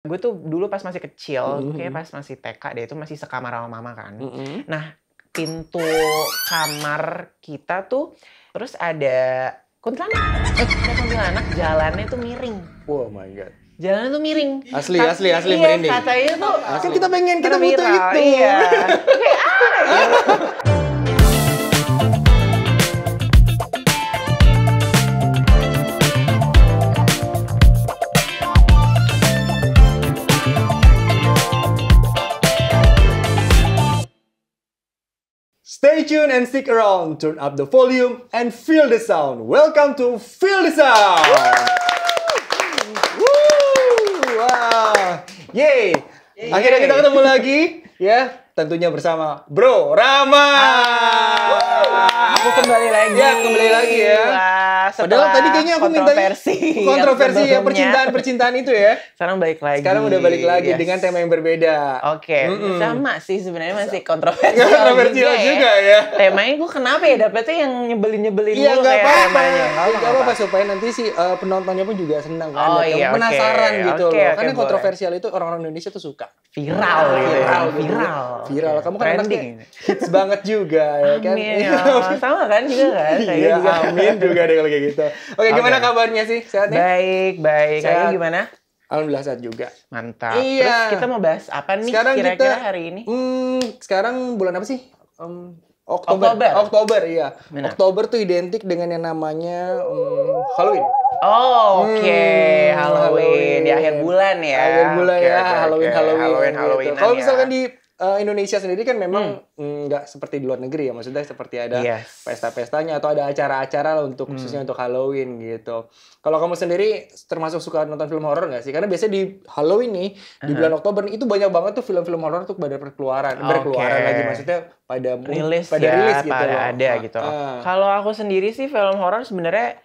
gue tuh dulu pas masih kecil, mm-hmm. kayak pas masih TK deh itu masih sekamar sama mama kan. Mm-hmm. Nah, pintu kamar kita tuh terus ada kuntilanak. Eh, ada kuntilanak jalannya tuh miring. Oh my god. Jalan tuh miring. Asli, Kat- asli, asli iya, merinding. Katanya tuh asli. kan kita pengen kita butuh itu. Iya. Kayak ah. Stay tuned and stick around. Turn up the volume and feel the sound. Welcome to Feel the Sound. Wow. Yay. Akhirnya kita ketemu lagi ya, tentunya bersama Bro Rama. Wow aku kembali lagi. Ya, kembali lagi ya. Wah, Padahal tadi kayaknya aku minta kontroversi. Kontroversi ya percintaan-percintaan itu ya. Sekarang balik lagi. Sekarang udah balik lagi yes. dengan tema yang berbeda. Oke, okay. mm -mm. sama sih sebenarnya masih kontroversial. kontroversial juga, juga ya. ya. Temanya gue kenapa ya dapetnya yang nyebelin-nyebelin Iya, enggak apa-apa. Enggak apa-apa supaya nanti si uh, penontonnya pun juga senang kan. Oh, iya, penasaran okay. gitu okay, loh. Karena kontroversial itu orang-orang Indonesia tuh suka. Viral, viral, gitu ya, gitu. viral. Viral. Kamu kan anaknya hits banget juga ya kan. Iya, sama kan juga kan? iya, juga. Gitu. amin juga deh kalau kayak gitu. Oke, gimana kabarnya sih? Sehatnya? Baik, baik. Saya Kayaknya gimana? Alhamdulillah sehat juga. Mantap. Iya. Terus kita mau bahas apa nih sekarang kira-kira kita, hari ini? Hmm, sekarang bulan apa sih? Um, Oktober. Oktober, Oktober iya. Benar. Oktober tuh identik dengan yang namanya um, Halloween. Oh, oke. Okay. Hmm, Halloween. Halloween di akhir bulan ya. Akhir bulan okay, ya, okay, Halloween, okay. Halloween, Halloween. Gitu. Halloween, Halloween Kalau ya. misalkan ya. di uh, Indonesia sendiri kan memang hmm. nggak hmm. seperti di luar negeri ya maksudnya seperti ada yes. pesta-pestanya atau ada acara-acara untuk hmm. khususnya untuk Halloween gitu. Kalau kamu sendiri termasuk suka nonton film horor nggak sih? Karena biasanya di Halloween nih uh-huh. di bulan uh-huh. Oktober itu banyak banget tuh film-film horor tuh pada perkeluaran, okay. berkeluaran lagi maksudnya pada rilis pada ya, rilis gitu. Pada loh. ada nah, gitu. Uh. Kalau aku sendiri sih film horor sebenarnya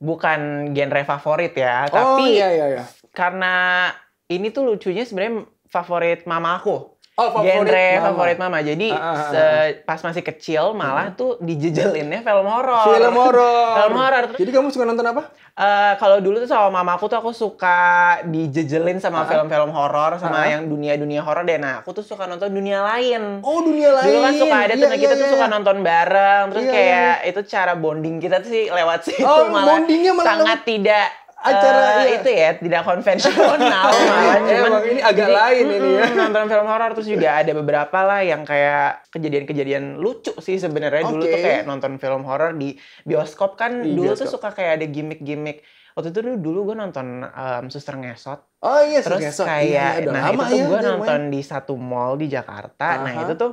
bukan genre favorit ya, oh, tapi iya, iya, iya. karena ini tuh lucunya sebenarnya favorit mama aku. Oh, favorit genre mama. favorit mama. Jadi uh, uh, uh. pas masih kecil malah uh. tuh dijejelinnya film horor. Film horor. film horor. Jadi kamu suka nonton apa? Uh, kalau dulu tuh sama mamaku tuh aku suka dijejelin sama uh. film-film horor sama uh. yang dunia-dunia horor deh. Nah, aku tuh suka nonton dunia lain. Oh, dunia lain. Dulu kan suka ada tuh iya, kita yeah. tuh suka iya. nonton bareng. Terus yeah, kayak yeah. itu cara bonding kita tuh sih lewat situ oh, malah, bondingnya malah sangat lewat... tidak acara uh, ya. itu ya tidak konvensional malah cuman Emang ini agak jadi, lain ini ya nonton film horor terus juga ada beberapa lah yang kayak kejadian-kejadian lucu sih sebenarnya okay. dulu tuh kayak nonton film horor di bioskop kan di dulu bioskop. tuh suka kayak ada gimmick-gimmick waktu itu dulu, dulu gue nonton um, Suster Ngesot oh iya Terus Ngesot. kayak iya, iya nah itu tuh ya gue nonton di satu mall di Jakarta uh -huh. nah itu tuh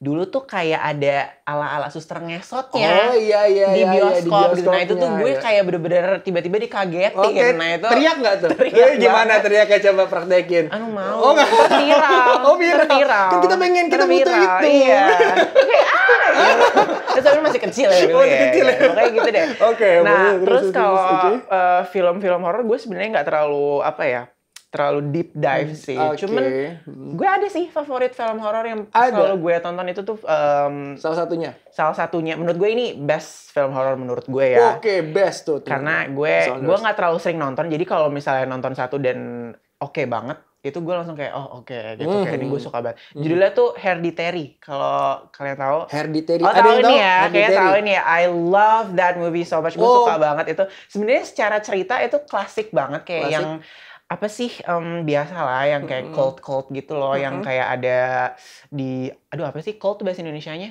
dulu tuh kayak ada ala-ala suster ngesotnya oh, iya, iya, di, bioskop, iya, iya, di bioskop gitu. Nah itu tuh gue iya. kayak bener-bener tiba-tiba dikagetin. Okay. Nah itu teriak nggak tuh? Teriak eh, gimana teriaknya coba praktekin? Anu mau. Oh nggak. Viral. Oh viral. Oh, viral. Kan kita pengen kita viral. butuh itu. Iya. Kayak ah. Gitu. Terus masih kecil ya. Gitu, masih ya. kecil ya. Makanya gitu deh. Oke. Okay, nah terus, terus kalau okay. uh, eh, film-film horor gue sebenarnya nggak terlalu apa ya terlalu deep dive hmm, sih. Okay. Cuman gue ada sih favorit film horor yang selalu gue tonton itu tuh um, salah satunya. Salah satunya menurut gue ini best film horor menurut gue ya. Oke, okay, best tuh. Karena gue gue nggak terlalu sering nonton. Jadi kalau misalnya nonton satu dan oke okay banget itu gue langsung kayak oh oke okay, gitu mm. kayak ini gue hmm. suka banget mm. judulnya tuh Hereditary kalau kalian tahu Hereditary oh tahu ini ya kayak tahu ini ya I love that movie so much gue oh. suka banget itu sebenarnya secara cerita itu klasik banget kayak klasik. yang apa sih um, lah yang kayak cold cold gitu loh mm-hmm. yang kayak ada di aduh apa sih cold bahasa Indonesia nya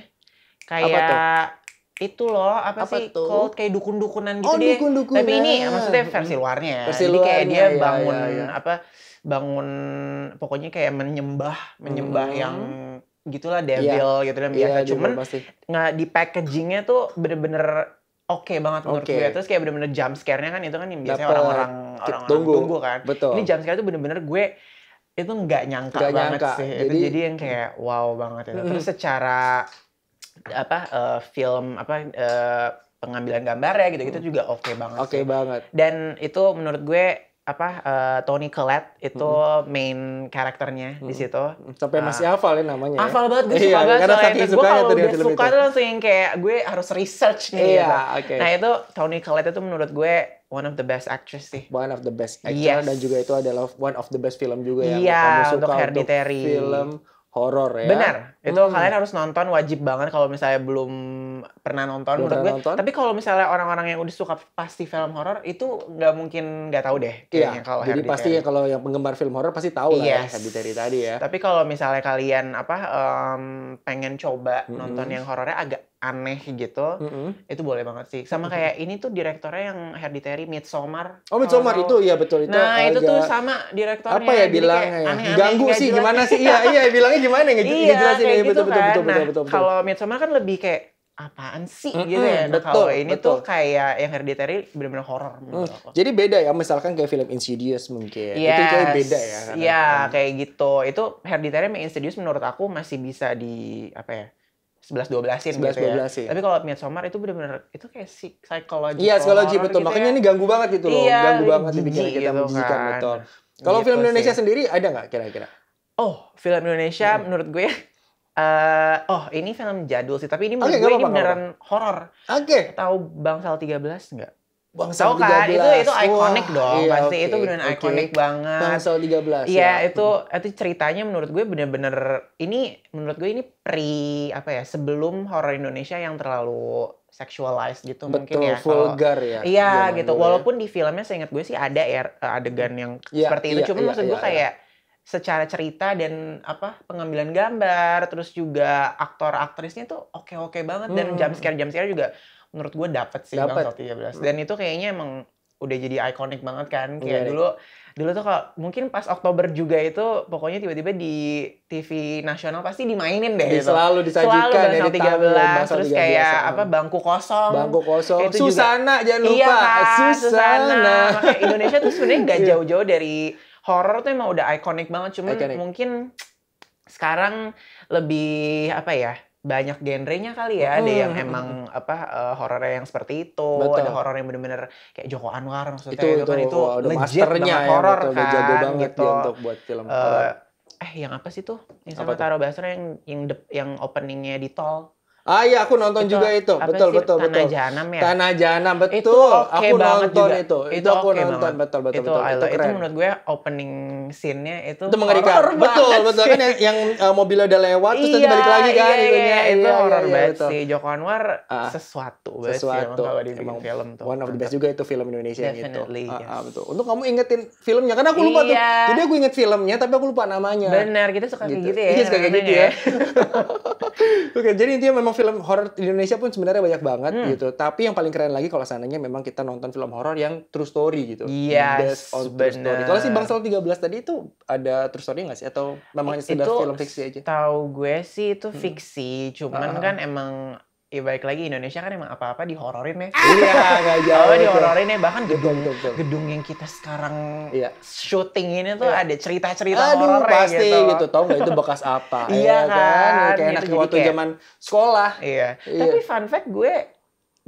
kayak itu loh apa, apa sih tuh? cold kayak dukun-dukunan gitu oh, deh dukun tapi ini ya, maksudnya versi luarnya jadi luarnya, kayak dia ya, ya, bangun ya, ya, apa bangun pokoknya kayak menyembah menyembah hmm. yang gitulah devil yeah. gitu dan iya, biasa yeah, cuman nggak di packagingnya tuh bener-bener oke okay banget menurut okay. gue. Terus kayak bener-bener jump scare-nya kan itu kan yang biasanya orang-orang orang tunggu. tunggu kan. Betul. Ini jump scare itu bener-bener gue itu nggak nyangka gak banget nyangka. sih. Jadi, itu jadi yang kayak wow banget itu. Terus secara apa uh, film apa uh, pengambilan gambarnya gitu-gitu mm. juga oke okay banget. Oke okay banget. Dan itu menurut gue apa uh, eh, Tony Collette itu -hmm. main karakternya -hmm. di situ. Sampai uh, masih ah. hafal ya namanya. Ya? Hafal banget gue iya, suka iya, banget soalnya itu. Gue suka itu yang kayak gue harus research nih iya, gitu. Okay. Nah itu Tony Collette itu menurut gue one of the best actress sih. One of the best actress yes. dan juga itu adalah one of the best film juga yang iya, untuk, hereditary film horor ya. Benar. Itu hmm. kalian harus nonton wajib banget kalau misalnya belum pernah nonton belum menurut gue. Nonton. Tapi kalau misalnya orang-orang yang udah suka pasti film horor itu nggak mungkin nggak tahu deh iya. kayaknya yeah. kalau Jadi pasti ya kalau yang penggemar film horor pasti tahu yes. lah ya dari tadi ya. Tapi kalau misalnya kalian apa um, pengen coba -hmm. nonton yang horornya agak aneh gitu, mm -hmm. itu boleh banget sih. Sama kayak ini tuh direktornya yang Hereditary Midsommar. Oh Midsommar oh, itu iya betul itu. Nah itu tuh sama direktornya. Apa ya bilangnya? Ya? Aneh -aneh, Ganggu sih jelas. gimana sih? Iya iya bilangnya gimana nggak iya, jelasin ya, gitu betul, gitu betul, kan. betul, betul, nah, betul, betul, betul. Kalau Midsommar kan lebih kayak apaan sih mm -hmm, gitu ya. Nah, kalau ini betul. tuh kayak yang hereditary benar-benar horror mm. Jadi beda ya misalkan kayak film Insidious mungkin. Yes. Itu kayak beda ya. Iya, kan. kayak gitu. Itu hereditary sama Insidious menurut aku masih bisa di apa ya? sebelas dua belas sih, gitu ya. Tapi kalau Midsommar itu benar-benar itu kayak si Iya, psikologi betul. Gitu Makanya ya. ini ganggu banget gitu loh. Iya, ganggu banget di pikiran kita gitu menjijikan kan. betul. Kalau gitu film Indonesia sih. sendiri ada nggak kira-kira? Oh, film Indonesia hmm. menurut gue Uh, oh ini film jadul sih, tapi ini menurut okay, gue apa, ini beneran horor. Oke. Okay. Tahu Bangsal 13 nggak? Bangsa Tau kan, itu itu ikonik dong, iya, pasti okay, itu benar okay. ikonik banget. Bangsa 13. Iya, ya. itu itu ceritanya menurut gue bener-bener ini menurut gue ini pre apa ya, sebelum horor Indonesia yang terlalu sexualized gitu Betul, mungkin ya. vulgar ya. Iya gitu. Dulu, ya. Walaupun di filmnya saya ingat gue sih ada ya eh, adegan yang ya, seperti itu, cuma cuman iya, maksud iya, gue kayak iya. secara cerita dan apa pengambilan gambar terus juga aktor aktrisnya tuh oke-oke banget hmm. dan jam sekian jam sekian juga menurut gue dapet sih dapet. Ya, Bang 113 hmm. dan itu kayaknya emang udah jadi ikonik banget kan iya, kayak yeah. dulu dulu tuh kalau mungkin pas Oktober juga itu pokoknya tiba-tiba di TV nasional pasti dimainin deh di, gitu. selalu disajikan selalu ya, di 13 terus kayak apa hmm. bangku kosong bangku kosong itu Susana juga, jangan lupa iya, Susana, Susana. Makanya Indonesia tuh sebenarnya gak iya. jauh-jauh dari horor tuh emang udah ikonik banget cuman iconic. mungkin sekarang lebih apa ya banyak genrenya kali ya, hmm. ada yang emang apa uh, eh, horor yang seperti itu, betul. ada horor yang bener-bener kayak Joko Anwar maksudnya itu, itu, kan itu oh, horor kan, jago banget gitu. untuk buat film uh, Eh yang apa sih tuh? Yang sama Taro Basro yang yang de, yang openingnya di tol. Ah iya aku nonton itu, juga itu. Betul betul Tanah betul. Tanah Jahanam ya. Tanah Jahanam betul. Itu okay aku nonton juga. itu. Itu, itu aku nonton banget. betul betul itu, betul. Itu, itu, itu menurut gue opening scene-nya itu itu mengerikan. Betul sih. betul kan yang, yang uh, eh, mobil udah lewat terus tadi iya, balik lagi kan iya, iya, iya. itu iya, iya horor iya, banget sih. Joko Anwar ah, sesuatu banget sesuatu. Emang film tuh. One of the best juga itu film Indonesia yang itu. Ah, ah, Untuk kamu ingetin filmnya karena aku lupa tuh. Jadi aku inget filmnya tapi aku lupa namanya. Benar, kita suka kayak gitu. gitu ya. Iya, suka kayak gitu ya. ya. Oke, jadi intinya memang film horor di Indonesia pun sebenarnya banyak banget hmm. gitu. Tapi yang paling keren lagi kalau seandainya memang kita nonton film horor yang true story gitu. Iya. Yes, on story. Kalau si Bangsal 13 tadi itu ada true story nggak sih atau memang hanya sekedar film fiksi aja? Tahu gue sih itu hmm. fiksi, hmm. cuman uh ah. -huh. kan emang Iya baik lagi Indonesia kan emang apa-apa dihororin ya. Iya, nggak jauh. Apa dihororin ya bahkan gedung betul, betul. gedung yang kita sekarang iya. syuting ini tuh iya. ada cerita-cerita horor ya pasti gitu. gitu. tau nggak itu bekas apa? iya ya, kan? kan? Kayak anak gitu, waktu kayak, zaman sekolah. Iya. iya. Tapi fun fact gue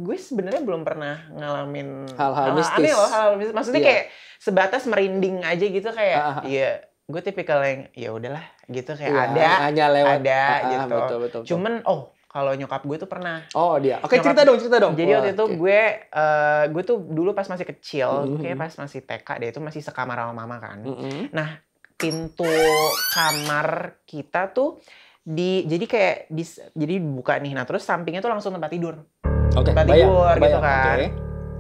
gue sebenarnya belum pernah ngalamin hal-hal mistis. Aneh loh, hal, -hal mistis. Maksudnya iya. kayak sebatas merinding aja gitu kayak ah, ah, ah. iya gue tipikal yang ya udahlah gitu kayak iya, ada hanya lewat ada uh, gitu. Betul, betul, betul. Cuman oh kalau nyokap gue tuh pernah. Oh dia. Oke nyokap, cerita dong cerita dong. Jadi waktu oh, itu gue uh, gue tuh dulu pas masih kecil, mm -hmm. kayak pas masih TK deh itu masih sekamar sama mama kan. Mm -hmm. Nah pintu kamar kita tuh di jadi kayak di, jadi buka nih. Nah terus sampingnya tuh langsung tempat tidur. Okay, tempat tidur gitu bayang, gitu kan. Okay.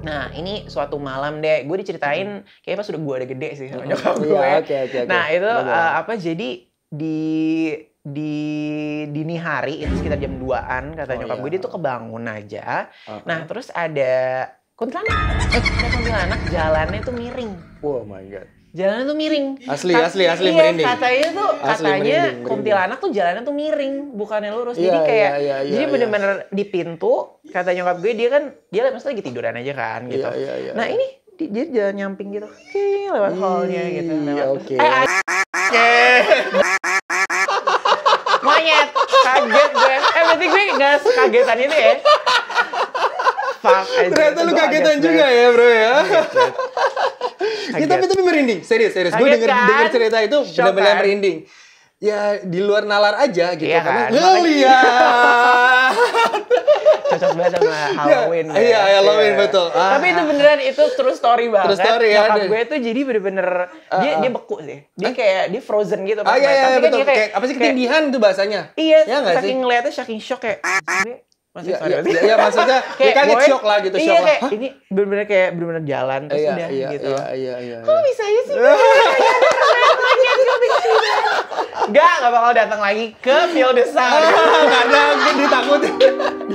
Nah, ini suatu malam deh, gue diceritain mm-hmm. kayak pas udah gue ada gede sih sama mm-hmm. nyokap iya, gue. Yeah, okay, okay, okay. Nah, itu uh, apa jadi di di dini hari itu sekitar jam 2-an kata oh, nyokap iya. gue dia tuh kebangun aja. Uh-huh. Nah, terus ada kuntilanak. Eh, kuntilanak jalannya tuh miring. Oh my god. Jalannya tuh miring. Asli Kat, asli asli iya, merinding. Katanya tuh asli, katanya merinding, merinding. tuh jalannya tuh miring, bukannya lurus. Yeah, jadi iya, kayak yeah, yeah, yeah, jadi iya. bener-bener di pintu kata nyokap gue dia kan dia maksudnya lagi tiduran aja kan gitu. Yeah, yeah, yeah. Nah, ini dia jalan nyamping gitu. Oke, lewat hallnya gitu. Oke. Okay. Eh, eh kaget gue eh berarti gue nggak kagetan ini ya Fuck, ternyata lu kagetan juga ya bro ya ya tapi tapi merinding serius serius gue denger denger cerita itu benar-benar kan? merinding ya di luar nalar aja gitu iya kan? ngeliat cocok banget sama ya, Halloween. Iya, iya Halloween yeah. betul. Ah, Tapi itu ah. beneran itu true story banget. True story ya. Nyokap gue tuh jadi bener-bener uh, dia ah, ah. dia beku sih. Dia uh, kayak dia frozen gitu. Ah iya iya Tapi kan betul. Kan kayak, kayak, apa sih ketindihan tuh bahasanya? Iya. Ya, saking sih? ngeliatnya saking shock kayak. Masih ya, Iya, maksudnya kayak, kan gue, shock lah gitu, iya, shock kayak, lah. Ini bener-bener kayak bener-bener jalan terus iya, udah iya, gitu. Iya, iya, iya. Kok iya. bisa aja sih? Enggak, enggak bakal datang lagi ke the Sun. Enggak ada, gue ditakutin.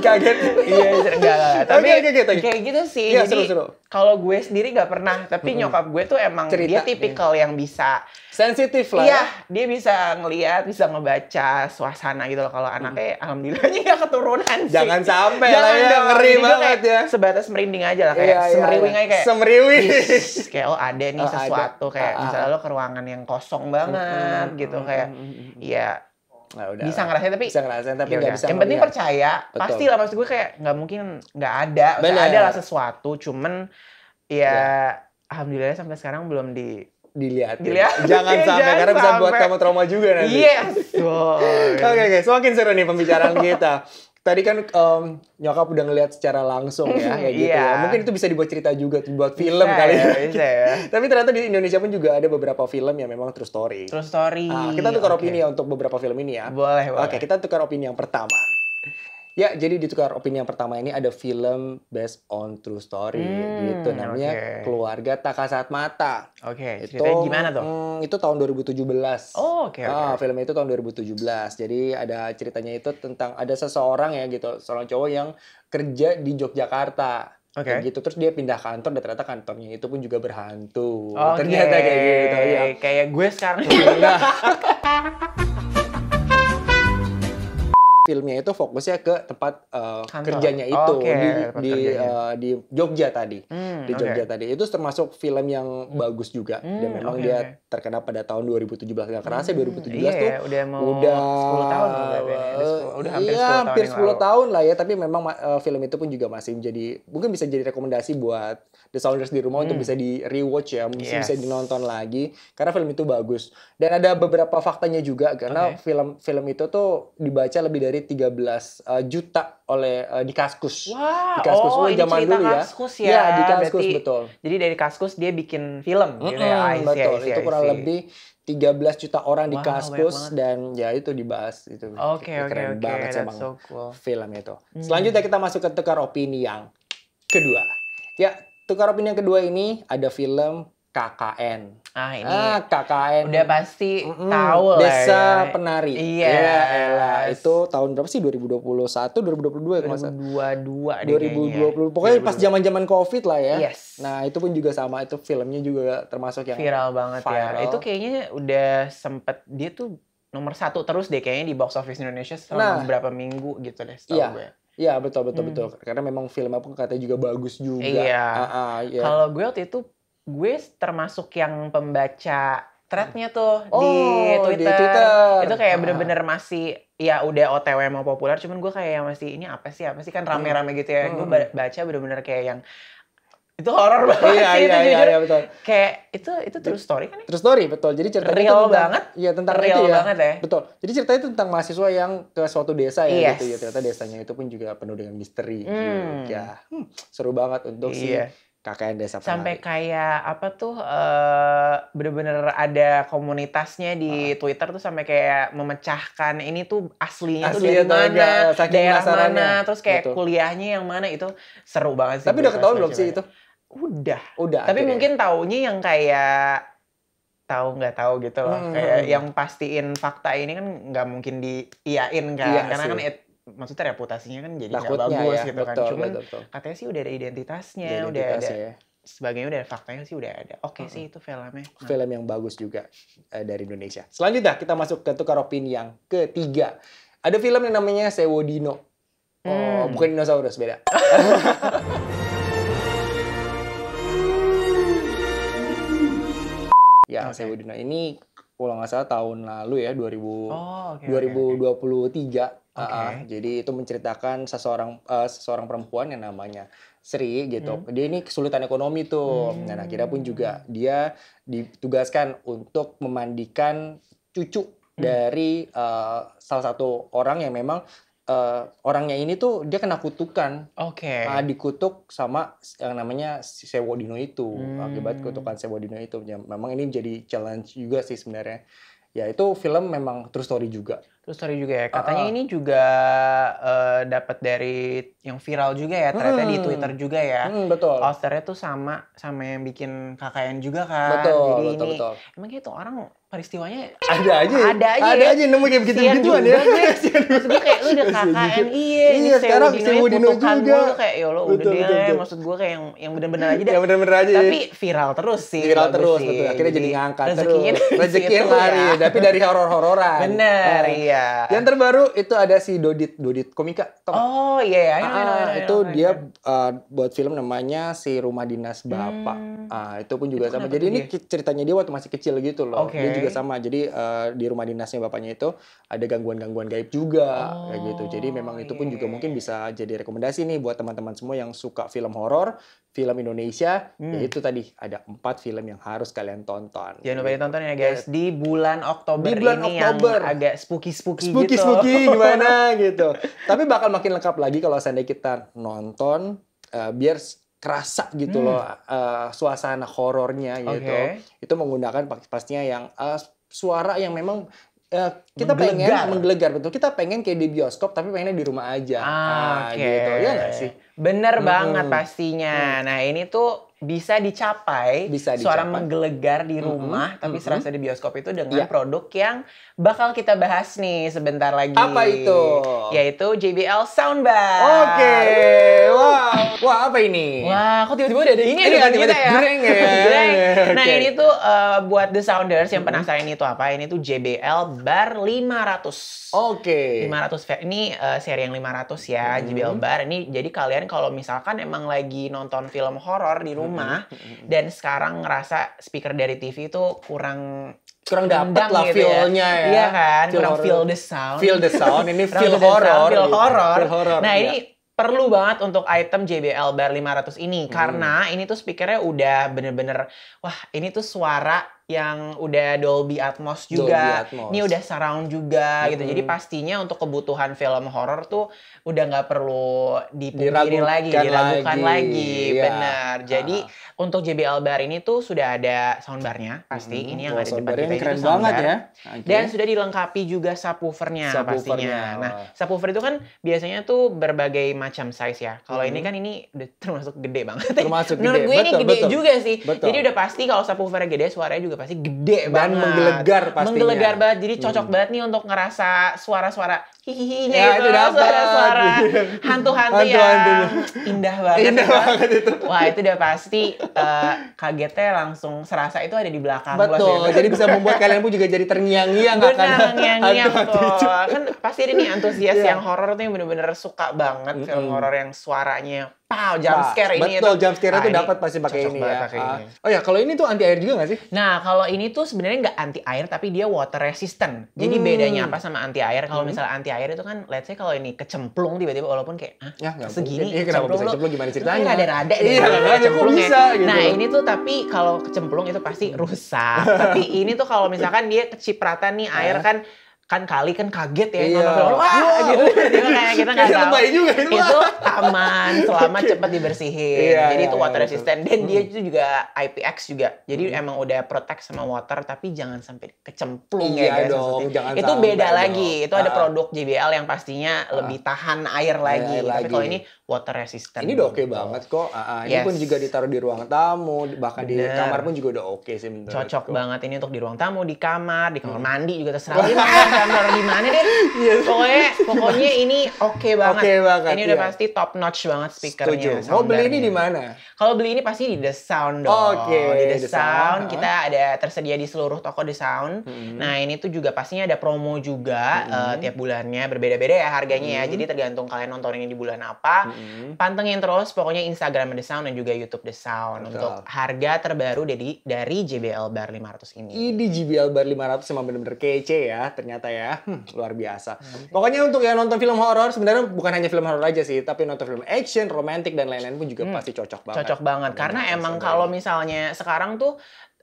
Kaget. Iya, enggak, iya, iya, Tapi kayak gitu sih. Yeah, Jadi kalau gue sendiri nggak pernah, tapi nyokap gue tuh emang Cerita, dia tipikal yang bisa sensitif lah. Ya. Iya, dia bisa ngelihat, bisa ngebaca suasana gitu loh. Kalau anaknya hmm. alhamdulillahnya ya keturunan sih. Jangan sampai Jangan lah ya, dong. ngeri Jadi banget ya. Sebatas merinding aja lah kayak iya, iya semeriwing iya. aja kayak. Semeriwing. kayak oh ada nih oh, sesuatu ada. kayak uh, uh. misalnya ah. lo ke ruangan yang kosong banget hmm, gitu hmm, kayak hmm, ya Nah, udah bisa ngerasain tapi bisa ngerasain tapi ya nggak bisa yang penting percaya Betul. pasti lah maksud gue kayak nggak mungkin nggak ada nggak ada lah sesuatu cuman ya, ya alhamdulillah sampai sekarang belum di dilihat. Dilihat. Jangan sampai jangan karena sampai. bisa buat kamu trauma juga nanti. Yes. Wow. Oke okay, guys, semakin seru nih pembicaraan kita. Tadi kan um, nyokap udah ngelihat secara langsung ya kayak mm-hmm. gitu yeah. ya. Iya. Mungkin itu bisa dibuat cerita juga buat film bisa kali ya. ya. Bisa ya. Tapi ternyata di Indonesia pun juga ada beberapa film yang memang true story. True story. Ah, kita tukar okay. opini ya untuk beberapa film ini ya. Boleh, boleh. Oke, okay, kita tukar opini yang pertama. Ya, jadi di tukar opini yang pertama ini ada film based on true story hmm, gitu namanya okay. Keluarga Tak Kasat Mata. Oke, okay, itu gimana tuh? Hmm, itu tahun 2017. Oh, oke okay, okay. ah, film itu tahun 2017. Jadi ada ceritanya itu tentang ada seseorang ya gitu, seorang cowok yang kerja di Yogyakarta. Oke. Okay. gitu terus dia pindah kantor dan ternyata kantornya itu pun juga berhantu. Okay. Ternyata kayak gitu ya. Kayak gue sekarang. Iya. filmnya itu fokusnya ke tempat uh, kerjanya oh, itu okay, di di, Uh, di Jogja tadi hmm, di Jogja okay. tadi itu termasuk film yang hmm. bagus juga hmm, dan memang okay, dia terkena pada tahun 2017 nggak kerasa ya, hmm, 2017 iya, tuh udah mau udah 10 tahun ya, udah, uh, udah iya, hampir iya, 10 hampir 10 tahun, lah ya tapi memang uh, film itu pun juga masih menjadi mungkin bisa jadi rekomendasi buat The Sounders di rumah hmm. untuk bisa di rewatch ya yes. bisa dinonton lagi karena film itu bagus dan ada beberapa faktanya juga karena okay. Film, film itu tuh dibaca lebih dari dari 13 uh, eh, juta oleh uh, di Kaskus. di Kaskus oh, oh ini zaman dulu ya. Kaskus ya. ya di Kaskus Berarti, betul. Jadi dari Kaskus dia bikin film mm -hmm, gitu ya. betul, see, iya, itu iya, kurang iya. lebih 13 juta orang wow, di Kaskus dan ya itu dibahas itu. Oke, okay, oke, okay, okay, banget okay, so cool. film itu. Hmm. Selanjutnya kita masuk ke tukar opini yang kedua. Ya, tukar opini yang kedua ini ada film KKN ah ini ah, KKN udah pasti mm hmm tahu lah desa ya. penari iya yeah. Iya, yeah, itu tahun berapa sih 2021 2022 ya, kalau 2022 2020 pokoknya 2022. pas zaman zaman covid lah ya yes. nah itu pun juga sama itu filmnya juga termasuk yang viral banget ya. viral. ya itu kayaknya udah sempet dia tuh nomor satu terus deh kayaknya di box office Indonesia selama nah, beberapa minggu gitu deh setahu iya. gue Iya betul betul hmm. betul karena memang film apa katanya juga bagus juga. Iya. Uh, uh, yeah. Kalau gue waktu itu gue termasuk yang pembaca threadnya tuh oh, di, Twitter. di Twitter. Itu kayak ah. bener-bener masih ya udah OTW mau populer, cuman gue kayak masih ini apa sih apa sih kan hmm. rame-rame gitu ya. Hmm. Gue baca bener-bener kayak yang itu horor banget iya, sih iya, itu iya, jujur. Iya, betul. Kayak itu itu true story kan? Ya? True story betul. Jadi ceritanya real itu tentang, banget. Iya tentang real itu ya. banget ya. Betul. Jadi ceritanya itu tentang mahasiswa yang ke suatu desa ya yes. gitu ya. Ternyata desanya itu pun juga penuh dengan misteri. Hmm. Gitu. Ya hmm, seru banget untuk iya. sih KKN Desa Penari. Sampai kayak apa tuh bener eh, bener-bener ada komunitasnya di uh. Twitter tuh sampai kayak memecahkan ini tuh aslinya, aslinya tuh dari mana, enggak, eh, daerah mana, terus kayak Betul. kuliahnya yang mana itu seru banget sih. Tapi udah ketahuan belum sih itu? Udah. Udah. Tapi akhirnya. mungkin taunya yang kayak tahu nggak tahu gitu loh. Hmm. Kayak hmm, hmm. yang pastiin fakta ini kan nggak mungkin diiyain kan, iya, karena kan sih. kan maksudnya reputasinya kan jadi nggak bagus ya, gitu kan. betul, kan. Cuman katanya sih udah ada identitasnya, identitasnya udah ada ya. sebagainya udah ada faktanya sih udah ada. Oke okay uh -huh. sih itu filmnya. Nah. Film yang bagus juga uh, dari Indonesia. Selanjutnya kita masuk ke tukar opini yang ketiga. Ada film yang namanya Sewodino. Oh, hmm. bukan dinosaurus, beda. ya, okay. Sewodino ini kalau nggak salah tahun lalu ya 2000 oh, okay, 2023 okay, okay. Okay. Uh, jadi itu menceritakan seseorang uh, seseorang perempuan yang namanya Sri gitu. Hmm. Dia ini kesulitan ekonomi tuh. Hmm. Nah, akhirnya pun juga dia ditugaskan untuk memandikan cucu hmm. dari uh, salah satu orang yang memang uh, orangnya ini tuh dia kena kutukan. Oke. Okay. Uh, dikutuk sama yang namanya Sewodino itu. Hmm. Akibat kutukan Sewodino itu. memang ini jadi challenge juga sih sebenarnya. Ya, itu film memang true story juga. Terus story juga ya. Katanya uh, uh. ini juga uh, dapat dari yang viral juga ya. Ternyata hmm. di Twitter juga ya. Hmm, betul. Posternya tuh sama sama yang bikin KKN juga kan. Betul. Jadi betul, ini betul. emang itu orang peristiwanya ada aja. Ya? Ada aja. Ada ya? aja nemu kayak begitu begituan ya. Maksud gue kayak lu udah KKN iya. Iya sekarang Sewu Dino juga. tuh kayak ya lo udah deh. Betul. Maksud gue kayak yang yang benar benar aja deh. Yang benar bener aja. Ya. Tapi viral terus sih. Viral terus betul. Akhirnya jadi ngangkat terus. Rezekinya lari. Tapi dari horor-hororan. Bener iya. Iya. Yang terbaru itu ada si Dodit, Dodit komika. Tom. oh iya, yeah. yeah. ah, Itu know, dia uh, buat film namanya si Rumah Dinas Bapak. Hmm. Ah, itu pun juga itu sama. Jadi dia? ini ceritanya dia waktu masih kecil gitu loh. Okay. Dia juga sama. Jadi uh, di rumah dinasnya bapaknya itu ada gangguan-gangguan gaib juga oh, kayak gitu. Oh, jadi memang itu pun iya, juga iya, mungkin iya. bisa jadi rekomendasi nih buat teman-teman semua yang suka film horor film Indonesia hmm. yaitu tadi ada empat film yang harus kalian tonton. Jangan lupa gitu. ditonton ya guys di bulan Oktober di bulan ini Oktober. yang agak spooky spooky, spooky gitu. Spooky spooky gimana gitu. Tapi bakal makin lengkap lagi kalau seandainya kita nonton uh, biar kerasa gitu hmm. loh uh, suasana horornya gitu. Okay. Itu menggunakan pastinya yang uh, suara yang memang Eh, kita menggelegar. pengen menggelegar betul kita pengen kayak di bioskop tapi pengennya di rumah aja ah, nah, okay. gitu ya gak sih bener hmm. banget pastinya hmm. nah ini tuh bisa dicapai bisa dicapai. suara menggelegar di rumah mm -hmm. tapi mm -hmm. serasa di bioskop itu dengan yeah. produk yang bakal kita bahas nih sebentar lagi. Apa itu? Yaitu JBL soundbar. Oke. Okay. Wow. Wah, apa ini? Wah, kok tiba-tiba udah ada ini, ada kita ya. Greng ya. Nah, okay. ini tuh uh, buat the sounders yang penasaran itu apa? Ini tuh JBL Bar 500. Oke. Okay. 500 ini uh, seri yang 500 ya, mm -hmm. JBL Bar. Ini jadi kalian kalau misalkan emang lagi nonton film horor di rumah rumah dan sekarang ngerasa speaker dari TV itu kurang kurang dapat lah gitu ya. feel-nya ya. ya. Iya kan, feel kurang horror. feel the sound. Feel the sound ini feel horror. Feel gitu. horror. Feel horror. Nah, ini ya. perlu banget untuk item JBL Bar 500 ini hmm. karena ini tuh speakernya udah bener-bener wah, ini tuh suara yang udah Dolby Atmos juga. Dolby Atmos. Ini udah surround juga hmm. gitu. Jadi pastinya untuk kebutuhan film horor tuh udah nggak perlu dipikirin lagi, dilakukan lagi. lagi. Ya. Benar. Jadi ah. untuk JBL Bar ini tuh sudah ada soundbarnya pasti. Hmm. Ini yang oh, ada di depan kita ini itu banget ya. Okay. Dan sudah dilengkapi juga subwoofernya, subwoofernya pastinya. Nah, oh. Nah, subwoofer itu kan biasanya tuh berbagai macam size ya. Kalau hmm. ini kan ini termasuk gede banget. Termasuk gede. Menurut gue betul, ini gede betul. juga sih. Betul. Jadi udah pasti kalau subwoofernya gede suaranya juga pasti gede banget. Dan menggelegar pastinya. Menggelegar banget. Jadi cocok hmm. banget nih untuk ngerasa suara-suara hihihinya ya, itu, itu dapat suara-suara hantu-hantu ya indah banget indah ya. banget itu wah itu udah pasti uh, kagetnya langsung serasa itu ada di belakang betul lo, jadi bisa membuat kalian pun juga jadi terngiang-ngiang benar ngiang kan pasti ini antusias yeah. yang horor tuh yang bener-bener suka banget mm -hmm. film horor yang suaranya Wow, jump nah, scare ini betul, itu. jump scare nah, itu dapat pasti pakai ini ya. Pakai ini. Ah. Oh ya, kalau ini tuh anti air juga gak sih? Nah, kalau ini tuh sebenarnya nggak anti air tapi dia water resistant. Jadi hmm. bedanya apa sama anti air? Kalau hmm. misalnya anti air air itu kan let's say kalau ini kecemplung tiba-tiba walaupun kayak ah ya, segini Ya, kenapa bisa kecemplung gimana kan ceritanya nggak ada rada iya kecemplung bisa gitu. nah ini tuh tapi kalau kecemplung itu pasti rusak tapi ini tuh kalau misalkan dia kecipratan nih air kan kan kali kan kaget ya iya. nonton film, wah gitu, gitu, kayak kita gitu, nggak tahu juga, itu, itu aman selama cepat dibersihin iya, jadi iya, itu iya, water iya, resistant dan hmm. dia itu juga IPX juga jadi hmm. emang udah protect sama water tapi jangan sampai kecemplung iya ya guys dong, itu beda dong. lagi itu ada ah. produk JBL yang pastinya uh. lebih tahan air iya, lagi iya, tapi kalau ini water resistant ini udah oke okay gitu. banget kok uh, uh, ini pun juga ditaruh di ruang tamu bahkan Bener. di kamar pun juga udah oke okay sih cocok kok. banget ini untuk di ruang tamu di kamar di kamar hmm. mandi juga terserah vendor di mana deh. Yes. Iya. Pokoknya pokoknya ini oke okay banget. Oke okay banget. Ini udah iya. pasti top notch banget speakernya. Setuju. Mau beli ini di mana? Kalau beli ini pasti di The Sound dong. Oke. Okay. Di The, The Sound, Sound kita ada tersedia di seluruh toko The Sound. Hmm. Nah ini tuh juga pastinya ada promo juga hmm. uh, tiap bulannya berbeda-beda ya harganya hmm. ya. Mm-hmm. Jadi tergantung kalian nonton ini di bulan apa. Hmm. Pantengin terus pokoknya Instagram The Sound dan juga YouTube The Sound Betul. untuk harga terbaru dari dari JBL Bar 500 ini. Ini JBL Bar 500 emang bener-bener kece ya ternyata ternyata ya. Hmm, luar biasa. Hmm. Pokoknya untuk yang nonton film horor sebenarnya bukan hanya film horor aja sih, tapi nonton film action, romantis dan lain-lain pun juga hmm. pasti cocok banget. Cocok banget karena emang kalau misalnya sekarang tuh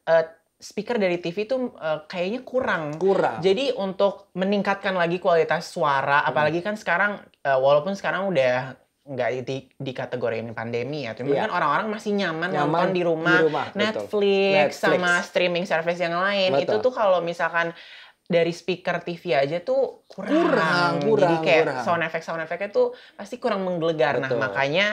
uh, speaker dari TV tuh uh, kayaknya kurang. Kurang. Jadi untuk meningkatkan lagi kualitas suara, hmm. apalagi kan sekarang uh, walaupun sekarang udah nggak di, di kategori ini pandemi ya, tapi iya. yeah. kan orang-orang masih nyaman, nyaman nonton di rumah, di rumah Netflix, Netflix sama streaming service yang lain. Betul. Itu tuh kalau misalkan dari speaker TV aja tuh kurang. Kurang, kurang. Jadi kayak kurang. sound effect sound effectnya tuh pasti kurang menggelegar. Nah, Betul. Nah, makanya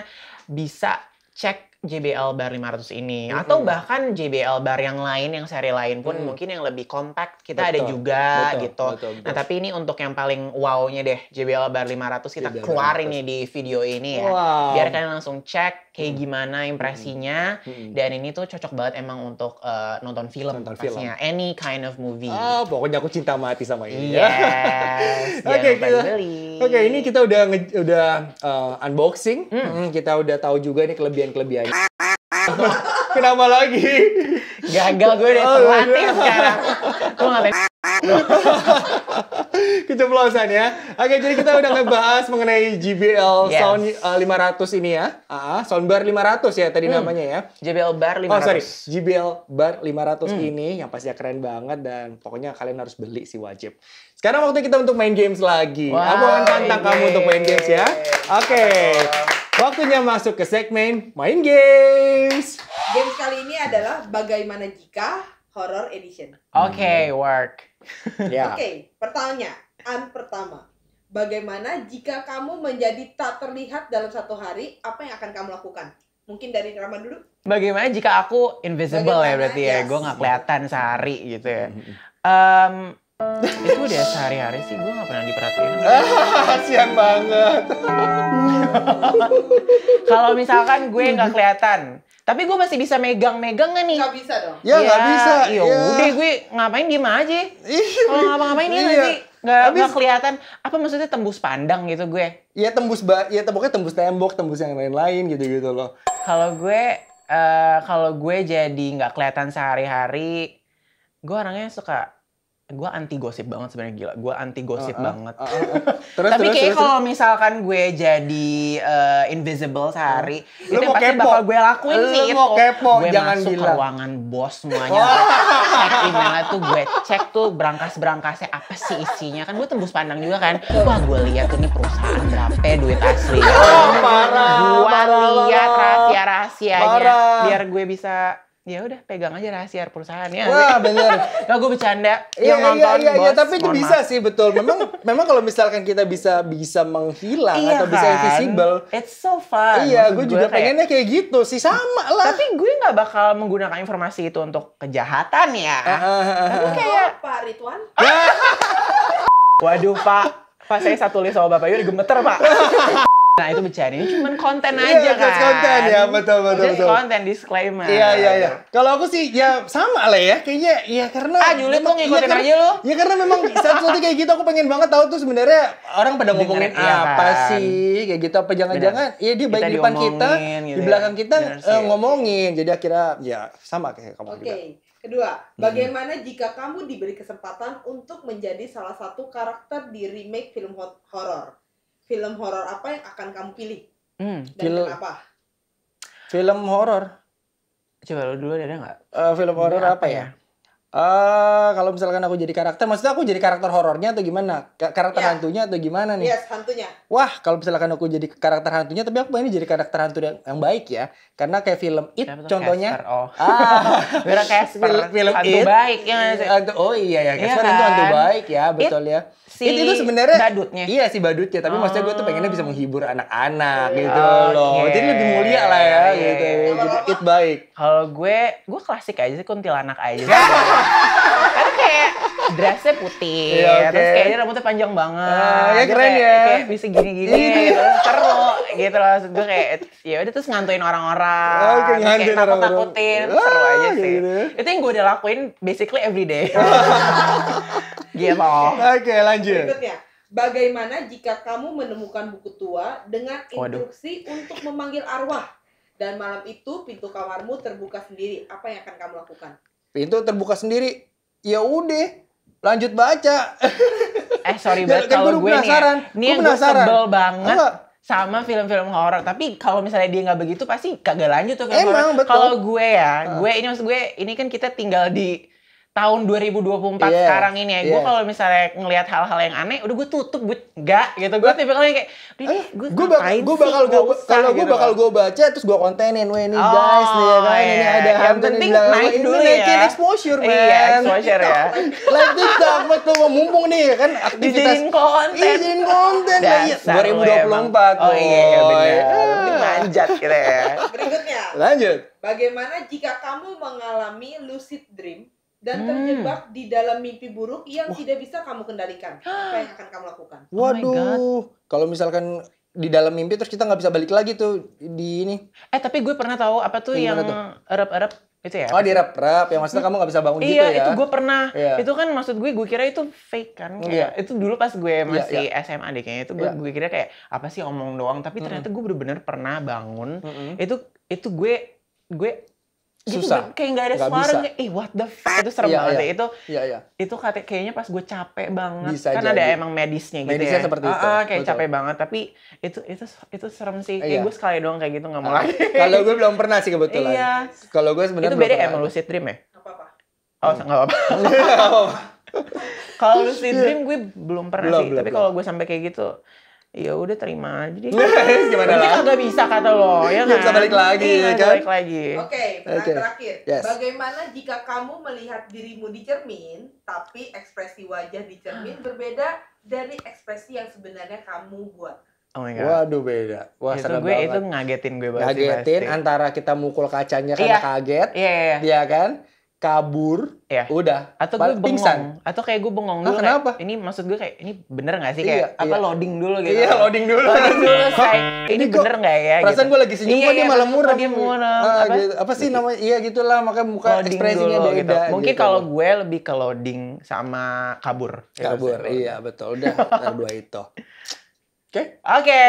bisa cek JBL Bar 500 ini mm -hmm. atau bahkan JBL Bar yang lain yang seri lain pun mm. mungkin yang lebih compact kita betul, ada juga betul, gitu. Betul, betul. Nah, tapi ini untuk yang paling wow-nya deh JBL Bar 500 kita JBL keluarin 500. nih di video ini ya. Wow. Biar kalian langsung cek kayak hmm. gimana hmm. impresinya hmm. dan ini tuh cocok banget emang untuk uh, nonton film nonton pastinya film. any kind of movie ah pokoknya aku cinta mati sama ini ya. yes oke okay, oke okay, ini kita udah udah uh, unboxing hmm. Hmm, kita udah tahu juga nih kelebihan kelebihannya Kenapa lagi? Gagal gue deh oh, terlatih sekarang. Gue ngapain? Keceplosan ya. Oke, jadi kita udah ngebahas mengenai JBL yes. Sound uh, eh, 500 ini ya. Uh, ah, ah, soundbar 500 ya tadi hmm. namanya ya. JBL Bar 500. Oh, sorry. JBL Bar 500 hmm. ini yang pasti ya keren banget dan pokoknya kalian harus beli sih wajib. Sekarang waktunya kita untuk main games lagi. Wow, Aku akan tantang kamu untuk main iya. games ya. Oke. Okay. Waktunya masuk ke segmen main games. Games kali ini adalah bagaimana jika horror edition. Oke, okay, hmm. work. yeah. Oke, okay, pertanyaan pertama. Bagaimana jika kamu menjadi tak terlihat dalam satu hari, apa yang akan kamu lakukan? Mungkin dari drama dulu. Bagaimana jika aku invisible ya, Bagaimana? ya berarti yes. ya, gue gak kelihatan sehari gitu ya. Um, itu udah sehari-hari sih gue gak pernah diperhatiin siang banget kalau misalkan gue nggak kelihatan tapi gue masih bisa megang-megang gak nih? Gak bisa dong. Ya, ya gak bisa. Ya iya udah gue ngapain diem aja. Iya. Kalau ngapa-ngapain ini? Iya. nanti nggak Habis, kelihatan. Apa maksudnya tembus pandang gitu gue? Iya tembus, ba ya temboknya tembus tembok, tembus yang lain-lain gitu-gitu loh. Kalau gue, uh, kalau gue jadi nggak kelihatan sehari-hari, gue orangnya suka gue anti gosip banget sebenarnya gila gue anti gosip uh, uh, banget uh, uh, uh. Terus, tapi kayak kalau misalkan gue jadi uh, invisible sehari uh. itu pasti kepo. bakal gue lakuin sih mau itu gue Jangan masuk gila. ke ruangan bos semuanya cek emailnya tuh gue cek tuh berangkas berangkasnya apa sih isinya kan gue tembus pandang juga kan wah gue lihat tuh ini perusahaan berapa ya, duit asli ya. oh, parah, gue lihat rahasia rahasianya biar gue bisa ya udah pegang aja rahasia perusahaan ya. Wah benar. Gak gue bercanda. Iya iya, iya iya iya. Ya, tapi itu bisa sih betul. Memang memang kalau misalkan kita bisa bisa menghilang iya atau kan? bisa invisible. It's so fun. Iya, gue juga kayak, pengennya kayak gitu sih sama lah. Tapi gue nggak bakal menggunakan informasi itu untuk kejahatan ya. Uh, uh, kayak Pak Ridwan. Waduh Pak, Pak saya satu list sama Bapak Yuri gemeter Pak. Nah itu bercanda, cuma konten iya, aja yeah, kan. konten ya, betul betul just betul. konten disclaimer. Iya iya iya. Kalau aku sih ya sama lah ya, kayaknya ya karena. Ah Juli tuh ngikutin ya, aja lo. Ya karena memang saat satu kayak gitu aku pengen banget tahu tuh sebenarnya orang pada ngomongin Dengerin, iya apa kan? sih kayak gitu apa jangan-jangan ya dia baik di depan kita, gitu di ya. belakang kita uh, ngomongin. Jadi akhirnya ya sama kayak kamu okay. juga. Kedua, hmm. bagaimana hmm. jika kamu diberi kesempatan untuk menjadi salah satu karakter di remake film horor? film horor apa yang akan kamu pilih? Hmm, Dan film, kenapa? Film horor. Coba lu dulu ada nggak? Uh, film horor apa, apa ya? ya? Uh, kalau misalkan aku jadi karakter, maksudnya aku jadi karakter horornya atau gimana? Karakter yeah. hantunya atau gimana nih? Yes, hantunya. Wah, kalau misalkan aku jadi karakter hantunya, tapi aku ini jadi karakter hantu yang, yang baik ya, karena kayak film It, Siapa contohnya. Casper, oh. Ah, Casper. Film, film hantu It. baik ya. Iya, hantu, oh iya ya, iya Casper yeah, kan? itu hantu kan? baik ya, betul It, ya. Si It itu sebenarnya badutnya. Iya si badutnya, tapi oh. maksudnya gue tuh pengennya bisa menghibur anak-anak iya. gitu loh. Yeah. Oh, jadi lebih mulia lah ya yeah, gitu. Yeah, yeah. Jadi It baik. Kalau gue, gue klasik aja sih kuntilanak aja. Karena kayak dressnya putih, yeah, okay. terus kayaknya rambutnya panjang banget. Uh, ya gitu keren kayak, ya. Kayak bisa gini-gini, gitu, seru gitu loh. Maksud gue kayak, ya udah terus ngantuin orang-orang. Oh, okay, kayak gitu, takut-takutin, seru aja ah, sih. Gini. Ya. Itu yang gue udah lakuin basically everyday. day. gitu. Oke okay, lanjut. Berikutnya. Bagaimana jika kamu menemukan buku tua dengan instruksi Waduh. untuk memanggil arwah? dan malam itu pintu kamarmu terbuka sendiri, apa yang akan kamu lakukan? pintu terbuka sendiri ya udah lanjut baca eh sorry banget kan kalau gue, gue ya. penasaran. nih ya, gue penasaran. gue sebel banget Apa? sama film-film horor tapi kalau misalnya dia nggak begitu pasti kagak lanjut tuh film kalau gue ya ah. gue ini maksud gue ini kan kita tinggal di tahun 2024 yeah. Iya, sekarang ini ya. Yeah. Gue iya. kalau misalnya ngelihat hal-hal yang aneh, udah gue tutup, gue enggak gitu. Gue tipe kayak, eh, gue bakal, gue bakal gue kalau gue gitu bakal gue baca terus gue kontenin, wah ini oh, guys nih ya oh, kan yeah. ini iya. ada yang penting naik ini dulu ya. exposure, man. Iya, exposure ya. Like TikTok, tuh mumpung nih ya kan aktivitas. Izin konten. Izin konten. ya 2024. Oh iya, iya benar. Ah. manjat gitu ya. Berikutnya. Lanjut. Bagaimana jika kamu mengalami lucid dream dan hmm. terjebak di dalam mimpi buruk yang Wah. tidak bisa kamu kendalikan. Apa yang akan kamu lakukan? Oh Waduh, kalau misalkan di dalam mimpi terus kita nggak bisa balik lagi tuh di ini. Eh tapi gue pernah tahu apa tuh yang Arab Arab itu ya? Oh di rap rap yang maksudnya kamu nggak bisa bangun iya, gitu ya? Iya itu gue pernah. Yeah. Itu kan maksud gue gue kira itu fake kan. Kayak, iya. Itu dulu pas gue iya, masih yeah, yeah. SMA deh kayaknya itu gue, iya. gue kira kayak apa sih omong doang. Tapi ternyata mm -hmm. gue bener-bener pernah bangun. Mm -hmm. Itu itu gue gue Gitu, susah gitu, kayak nggak ada gak suara bisa. ih what the fuck itu serem yeah, banget yeah. deh ya, itu yeah, yeah. itu kata kayaknya pas gue capek banget bisa kan jadi. ada emang medisnya gitu medisnya ya seperti itu. Ah, ah, kayak Betul. capek banget tapi itu itu itu serem sih kayak iya. gue sekali doang kayak gitu nggak mau ah, lagi kalau gue belum pernah sih kebetulan iya. kalau gue sebenarnya itu beda ya emang lucid dream ya apa apa oh nggak apa-apa kalau lucid dream gue belum pernah belum, sih tapi kalau gue sampai kayak gitu ya udah terima aja deh. Gimana Nanti kagak bisa kata lo, ya iya, kan? bisa balik lagi, iya, kan? Balik lagi. Oke, okay, okay. terakhir. Yes. Bagaimana jika kamu melihat dirimu di cermin, tapi ekspresi wajah di cermin hmm. berbeda dari ekspresi yang sebenarnya kamu buat? Oh my God. Waduh beda. Wah, itu gue banget. itu ngagetin gue banget. Ngagetin pasti. antara kita mukul kacanya karena iya. kaget. Iya, iya. Iya, iya kan? kabur, ya. udah. Atau gue bengong. pingsan. Atau kayak gue bengong dulu. Nah, kenapa? Kayak, ini maksud gue kayak, ini bener gak sih? Iya, kayak iya, apa iya. loading dulu gitu. Iya, loading dulu. Loading dulu, kayak, iya. ini, kok, bener gak ya? Perasaan gitu. gue lagi senyum, iya, kok iya, dia malah murah. Dia murah. Ah, apa? Gitu. apa sih gitu. namanya? Iya gitu lah, makanya muka loading ekspresinya dulu, beda. Gitu. Mungkin gitu. kalau gue lebih ke loading sama kabur. Iya, kabur, gitu. iya betul. Udah, dua itu. Oke. Oke.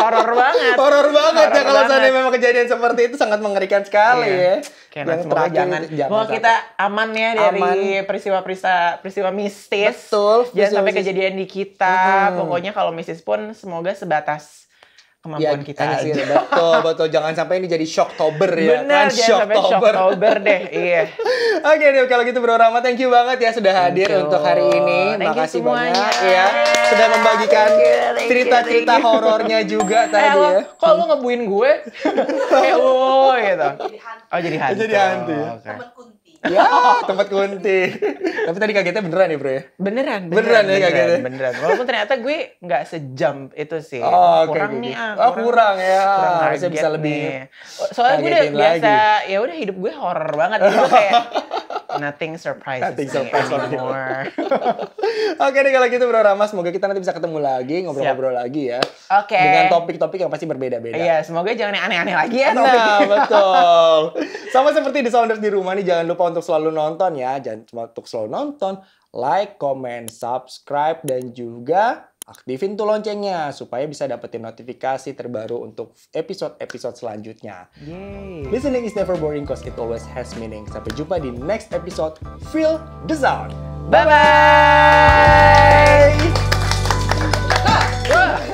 Horor banget. Horor banget ya kalau seandainya memang kejadian seperti itu sangat mengerikan sekali ya semoga terakhir, jangan, jangan bahwa kita aman ya dari peristiwa-peristiwa peristiwa mistis. Betul. Jangan sampai kejadian di kita. Hmm. Pokoknya kalau mistis pun semoga sebatas kemampuan ya, kita aja. Sih, gitu. betul, betul. Jangan sampai ini jadi shocktober ya. Bener, kan? jangan shocktober. shocktober deh. Iya. Oke okay, deh, kalau gitu Bro Rama, thank you banget ya sudah hadir thank untuk hari ini. Thank Makasih banyak ya. Sudah membagikan thank thank you, you, cerita-cerita horornya juga tadi eh, ya. Kok lu ngebuin gue? eh, oh, gitu. Oh, jadi hantu. Jadi hantu. Ya. Oh, okay. Temen kunti. Ya, tempat kunti. Tapi tadi kagetnya beneran ya bro ya? Beneran. Beneran, ya kagetnya? Beneran. Walaupun ternyata gue nggak sejam itu sih. Oh, kurang okay, nih ah. Oh, kurang, ya. Kurang harusnya bisa lebih. Soalnya gue udah biasa, ya udah hidup gue horror banget. Gue kayak nothing surprises nothing surprise anymore. Oke okay, deh kalau gitu Bro Rama, semoga kita nanti bisa ketemu lagi, ngobrol-ngobrol lagi ya. Oke. Okay. Dengan topik-topik yang pasti berbeda-beda. Iya, semoga jangan yang aneh-aneh lagi ya topik. Nah, betul. Sama seperti di Sounders di rumah nih, jangan lupa untuk selalu nonton ya. Jangan cuma untuk selalu nonton, like, comment, subscribe, dan juga Aktifin tuh loncengnya supaya bisa dapetin notifikasi terbaru untuk episode-episode selanjutnya. Yay. Listening is never boring cause it always has meaning. Sampai jumpa di next episode Feel the Sound. Bye bye. bye, -bye.